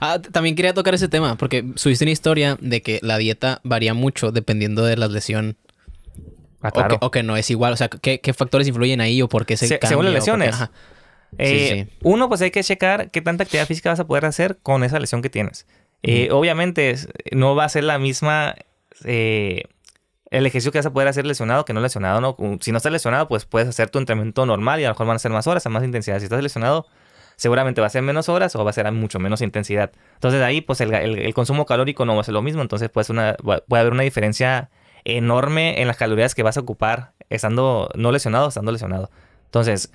Ah, también quería tocar ese tema, porque subiste una historia de que la dieta varía mucho dependiendo de la lesión. Ah, o, que, no es igual. O sea, ¿qué, factores influyen ahí o por qué se, Según las lesiones. Eh, uno, pues hay que checar qué tanta actividad física vas a poder hacer con esa lesión que tienes. Eh, obviamente, no va a ser la misma... Eh, el ejercicio que vas a poder hacer lesionado que no lesionado, ¿no? Si no estás lesionado, pues puedes hacer tu entrenamiento normal y a lo mejor van a ser más horas, a más intensidad. Si estás lesionado, seguramente va a ser menos horas o va a ser a mucho menos intensidad. Entonces ahí pues el, consumo calórico no va a ser lo mismo, entonces pues puede haber una diferencia enorme en las calorías que vas a ocupar estando no lesionado, estando lesionado. Entonces,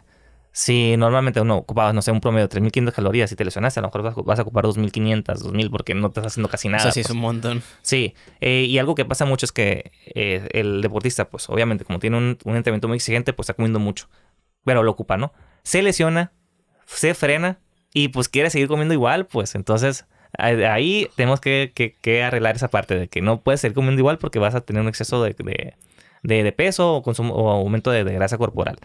si normalmente uno ocupaba, no sé, un promedio de 3.500 calorías y te lesionaste, a lo mejor vas a ocupar 2.500, 2.000 porque no te estás haciendo casi nada. O sí, es pues. un montón. Sí, eh, y algo que pasa mucho es que eh, el deportista, pues obviamente como tiene un entrenamiento muy exigente, pues está comiendo mucho. Bueno, lo ocupa, ¿no? Se lesiona, se frena y pues quiere seguir comiendo igual, pues entonces ahí tenemos que, arreglar esa parte de que no puedes seguir comiendo igual porque vas a tener un exceso de, peso o, consumo, o aumento de, de, grasa corporal.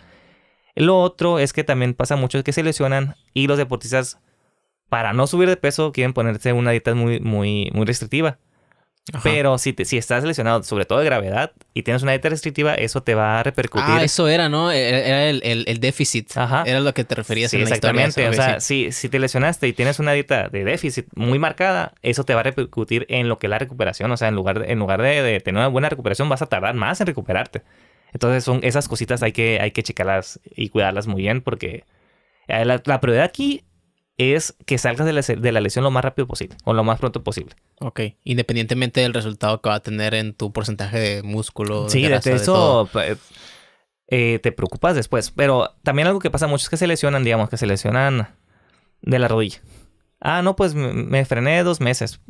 Lo otro es que también pasa mucho que se lesionan y los deportistas para no subir de peso quieren ponerse una dieta muy, muy, muy restrictiva. Pero si, si estás lesionado, sobre todo de gravedad, y tienes una dieta restrictiva, eso te va a repercutir. Ah, eso era, ¿no? E, e, era el, déficit. Ajá. Era lo que te referías en exactamente. o sea, si, te lesionaste y tienes una dieta de déficit muy marcada, eso te va a repercutir en lo que es la recuperación. O sea, en lugar, de, en lugar de, tener una buena recuperación, vas a tardar más en recuperarte. Entonces, son esas cositas hay que, hay que checarlas y cuidarlas muy bien porque eh, la, la prioridad aquí es que salgas de la, lesión lo más rápido posible o lo más pronto posible. Ok, independientemente del resultado que va a tener en tu porcentaje de músculo. Sí, de, eso eh, eh, te preocupas después. Pero también algo que pasa mucho es que se lesionan, digamos, que se lesionan de la rodilla. Ah, no, pues me frené dos meses.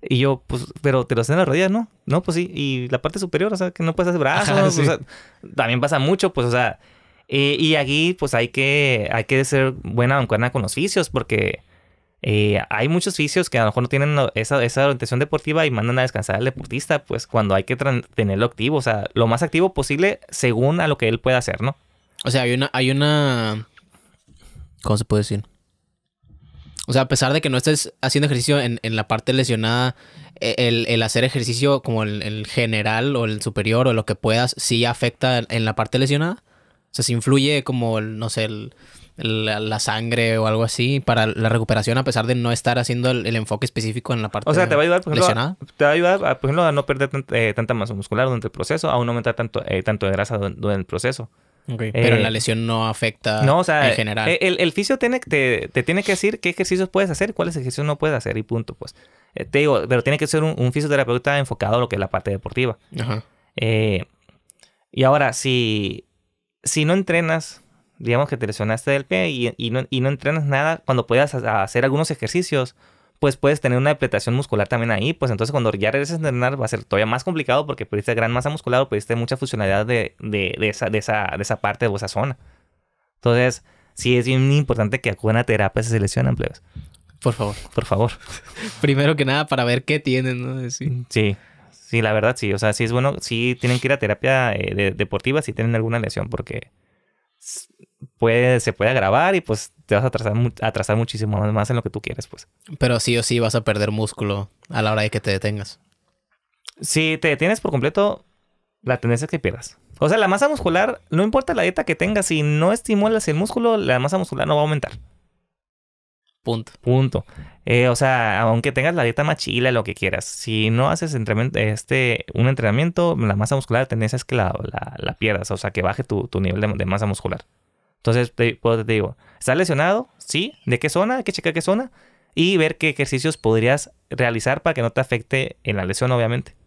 Y yo, pues, pero te lo hacen en las rodillas, ¿no? No, pues sí. Y la parte superior, o sea, que no puedes hacer brazos. también pasa mucho, pues, o sea, eh, y aquí, pues hay que, hay que ser buena con los fisios porque eh, hay muchos fisios que a lo mejor no tienen esa, esa, orientación deportiva y mandan a descansar al deportista, pues cuando hay que tenerlo activo, o sea, lo más activo posible según a lo que él pueda hacer, ¿no? O sea, hay una, hay una. ¿Cómo se puede decir? O sea, a pesar de que no estés haciendo ejercicio en, en la parte lesionada, e, el, hacer ejercicio como el, general o el superior o lo que puedas, sí afecta en la parte lesionada. O sea, se influye como, no sé, la, sangre o algo así para la recuperación a pesar de no estar haciendo el, enfoque específico en la parte O sea, te va a ayudar, por ejemplo, A, te va a ayudar, ah, por ejemplo, no perder eh, tanta masa muscular durante el proceso, a no aumentar tanto, eh, tanto de grasa durante el proceso. Okay, eh, pero la lesión no afecta no, o sea, en general. El, fisio te, tiene que decir qué ejercicios puedes hacer, cuáles ejercicios no puedes hacer y punto, pues. te digo, pero tiene que ser un, fisioterapeuta enfocado a lo que es la parte deportiva. y ahora, si si no entrenas, digamos que te lesionaste del pie y, no, entrenas nada, cuando puedas hacer algunos ejercicios, pues puedes tener una depletación muscular también ahí. Pues entonces cuando ya regreses a entrenar va a ser todavía más complicado porque perdiste gran masa muscular o perdiste mucha funcionalidad de, de, esa, de, de esa parte o esa zona. Entonces, sí es bien importante que acudan a terapia si se lesionan, plebes. Por favor. Por favor. Primero que nada para ver qué tienen, ¿no? Sí. sí. Sí, la verdad sí. O sea, sí es bueno, sí tienen que ir a terapia eh, deportiva si tienen alguna lesión, porque puede, se puede agravar y pues te vas a atrasar, muchísimo más en lo que tú quieres, pues. Pero sí o sí vas a perder músculo a la hora de que te detengas. Si te detienes por completo, la tendencia es que pierdas. O sea, la masa muscular, no importa la dieta que tengas, si no estimulas el músculo, la masa muscular no va a aumentar. Punto. Punto. Eh, o sea, aunque tengas la dieta más chila, lo que quieras, si no haces este, un entrenamiento, la masa muscular, tendencia es que la, la, pierdas, o sea, que baje tu, nivel de, masa muscular. Entonces, te, pues, te digo, ¿estás lesionado? Sí. ¿De qué zona? Hay que checar qué zona. Y ver qué ejercicios podrías realizar para que no te afecte en la lesión, obviamente.